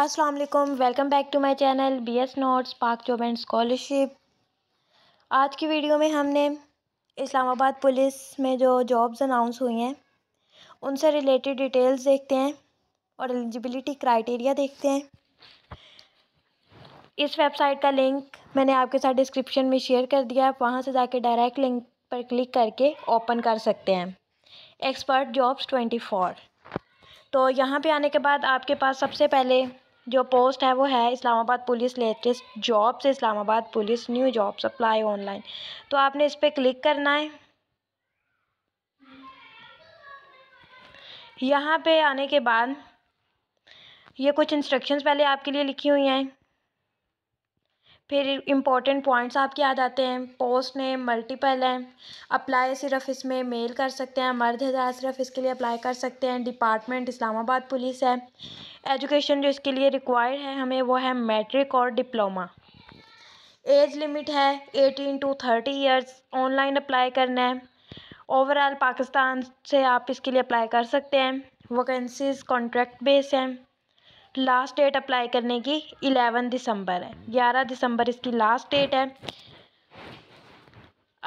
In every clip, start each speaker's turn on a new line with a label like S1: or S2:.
S1: अस्सलाम वालेकुम welcome back to my channel B S notes Pak job and scholarship आज की वीडियो में हमने इस्लामाबाद पुलिस में जो जॉब्स अनाउंस हुई हैं उनसे रिलेटेड डिटेल्स देखते हैं और एलिजिबिलिटी क्राइटेरिया देखते हैं इस वेबसाइट का लिंक मैंने आपके साथ डिस्क्रिप्शन में शेयर कर दिया आप वहाँ से जाके डायरेक्ट लिंक पर क्लिक करके ओपन कर सकते हैं एक्सपर्ट जॉब्स ट्वेंटी फोर तो यहाँ पे आने के बाद आपके पास सबसे पहले जो पोस्ट है वो है Islamabad police latest jobs Islamabad police new jobs apply online तो आपने इस पर क्लिक करना है यहाँ पे आने के बाद ये कुछ इंस्ट्रक्शंस पहले आपके लिए लिखी हुई हैं फिर इम्पॉर्टेंट पॉइंट्स आपके याद आते हैं पोस्ट नेम मल्टीपल हैं अप्लाई सिर्फ इसमें मेल कर सकते हैं मर्द हज़ार तो सिर्फ इसके लिए अप्लाई कर सकते हैं डिपार्टमेंट इस्लामाबाद पुलिस है एजुकेशन जो इसके लिए रिक्वायर्ड है हमें वो है मैट्रिक और डिप्लोमा एज लिमिट है eighteen to thirty years online apply करना है ओवरऑल पाकिस्तान से आप इसके लिए अप्लाई कर सकते हैं वैकेंसीज कॉन्ट्रैक्ट बेस हैं लास्ट डेट अप्लाई करने की इलेवन दिसंबर है ग्यारह दिसंबर इसकी लास्ट डेट है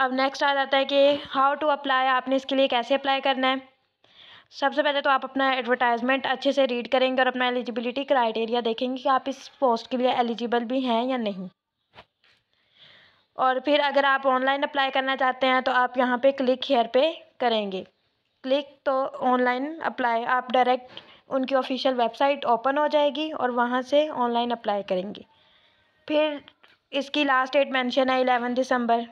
S1: अब नेक्स्ट आ जाता है कि हाउ टू अप्लाई आपने इसके लिए कैसे अप्लाई करना है सबसे पहले तो आप अपना एडवर्टाइजमेंट अच्छे से रीड करेंगे और अपना एलिजिबिलिटी क्राइटेरिया देखेंगे कि आप इस पोस्ट के लिए एलिजिबल भी हैं या नहीं और फिर अगर आप ऑनलाइन अप्लाई करना चाहते हैं तो आप यहाँ पे क्लिक हेयर पे करेंगे क्लिक तो ऑनलाइन अप्लाई आप डायरेक्ट उनकी ऑफिशियल वेबसाइट ओपन हो जाएगी और वहाँ से ऑनलाइन अप्लाई करेंगे फिर इसकी लास्ट डेट मेंशन है इलेवन दिसंबर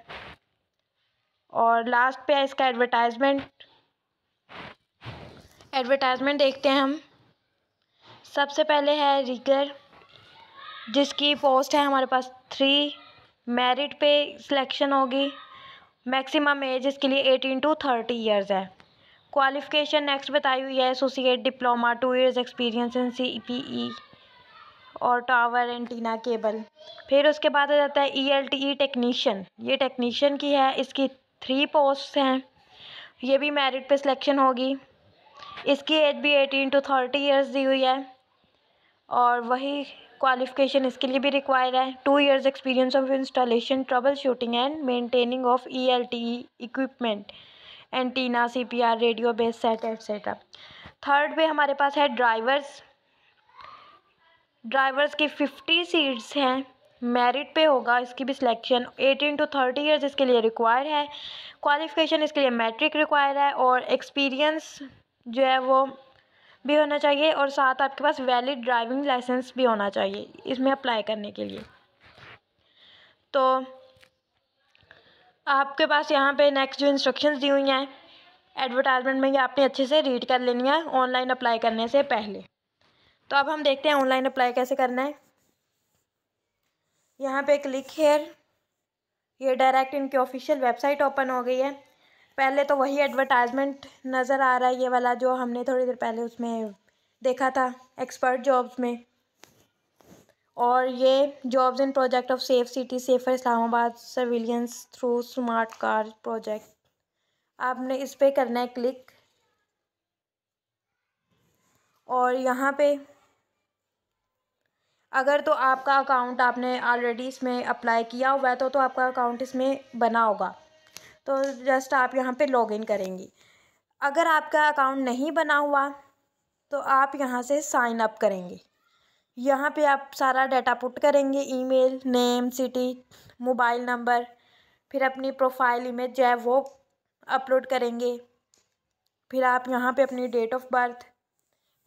S1: और लास्ट पे है इसका एडवर्टाइजमेंट एडवर्टाइजमेंट देखते हैं हम सबसे पहले है रिगर जिसकी पोस्ट है हमारे पास थ्री मेरिट पे सिलेक्शन होगी मैक्सिमम एज इसके लिए एटीन टू थर्टी इयर्स है क्वालिफिकेशन नेक्स्ट बताई हुई है associate diploma two years experience in C P E और टावर एंटीना केबल फिर उसके बाद आ जाता है E L T E technician ये टेक्नीशियन की है इसकी थ्री पोस्ट हैं ये भी मेरिट पे सिलेक्शन होगी इसकी एज भी एटीन टू थर्टी इयर्स दी हुई है और वही क्वालिफिकेशन इसके लिए भी रिक्वायर है two years experience of installation troubleshooting and maintaining of E L T E equipment antenna C P R radio base set etcetera third पे हमारे पास है ड्राइवर्स ड्राइवर्स की फिफ्टी सीट्स हैं मेरिट पे होगा इसकी भी selection eighteen to thirty years इसके लिए रिक्वायर है क्वालिफिकेशन इसके लिए मैट्रिक रिक्वायर है और एक्सपीरियंस जो है वो भी होना चाहिए और साथ आपके पास वैलिड ड्राइविंग लाइसेंस भी होना चाहिए इसमें अप्लाई करने के लिए तो आपके पास यहाँ पे नेक्स्ट जो इंस्ट्रक्शंस दी हुई हैं एडवर्टाइजमेंट में ये आपने अच्छे से रीड कर लेनी है ऑनलाइन अप्लाई करने से पहले तो अब हम देखते हैं ऑनलाइन अप्लाई कैसे करना है यहाँ पे क्लिक हेयर ये डायरेक्ट इनकी ऑफिशियल वेबसाइट ओपन हो गई है पहले तो वही एडवर्टाइजमेंट नज़र आ रहा है ये वाला जो हमने थोड़ी देर पहले उसमें देखा था एक्सपर्ट जॉब्स में और ये jobs in project of safe city safer Islamabad surveillance through smart car project आपने इस पर करना है क्लिक और यहाँ पे अगर तो आपका अकाउंट आपने ऑलरेडी इसमें अप्लाई किया हुआ है तो, तो आपका अकाउंट इसमें बना होगा तो जस्ट आप यहाँ पे लॉगिन करेंगी अगर आपका अकाउंट नहीं बना हुआ तो आप यहाँ से साइन अप करेंगे यहाँ पे आप सारा डाटा पुट करेंगे email name city mobile number फिर अपनी प्रोफाइल इमेज जो है वो अपलोड करेंगे फिर आप यहाँ पे अपनी डेट ऑफ बर्थ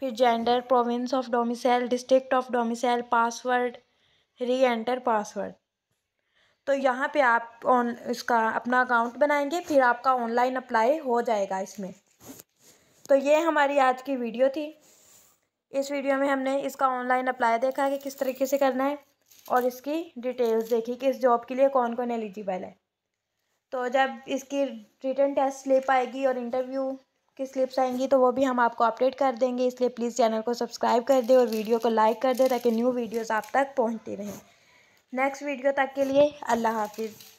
S1: फिर gender province of domicile district of domicile password re enter password तो यहाँ पे आप ऑन इसका अपना अकाउंट बनाएंगे फिर आपका ऑनलाइन अप्लाई हो जाएगा इसमें तो ये हमारी आज की वीडियो थी इस वीडियो में हमने इसका ऑनलाइन अप्लाई देखा कि किस तरीके से करना है और इसकी डिटेल्स देखी कि इस जॉब के लिए कौन कौन एलिजिबल है तो जब इसकी रिटर्न टेस्ट स्लिप आएगी और इंटरव्यू की स्लिप्स आएंगी तो वो भी हम आपको अपडेट कर देंगे इसलिए प्लीज़ चैनल को सब्सक्राइब कर दें और वीडियो को लाइक कर दें ताकि न्यू वीडियोज़ आप तक पहुँचती रहें नेक्स्ट वीडियो तक के लिए अल्लाह हाफिज़